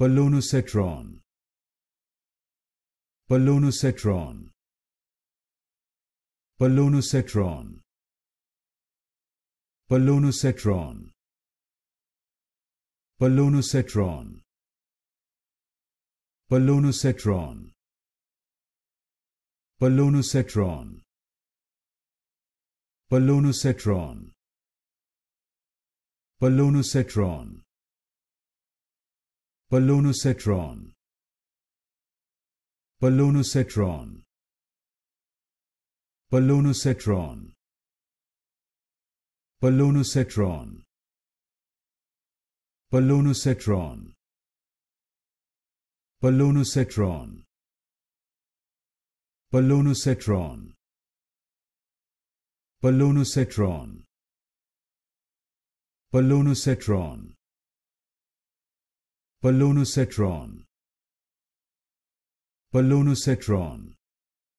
Polonocetron. Polonocetron. Polonocetron. Polonocetron. Polonocetron. Polonocetron. Polonocetron. Polonocetron. Polonocetron. Polonocetron. Polonocetron. Polonocetron. Polonocetron. Polonocetron. Polonocetron. Polonocetron. Polonocetron. Polonocetron. Pallonocetron Pallonocetron